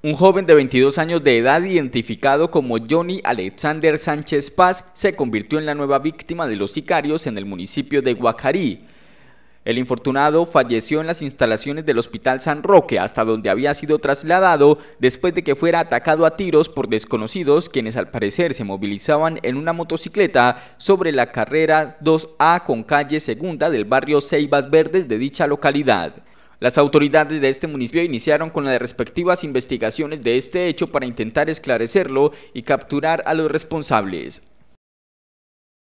Un joven de 22 años de edad identificado como Johnny Alexander Sánchez Paz se convirtió en la nueva víctima de los sicarios en el municipio de Guacarí. El infortunado falleció en las instalaciones del Hospital San Roque, hasta donde había sido trasladado después de que fuera atacado a tiros por desconocidos quienes al parecer se movilizaban en una motocicleta sobre la carrera 2A con calle segunda del barrio Ceibas Verdes de dicha localidad. Las autoridades de este municipio iniciaron con las respectivas investigaciones de este hecho para intentar esclarecerlo y capturar a los responsables.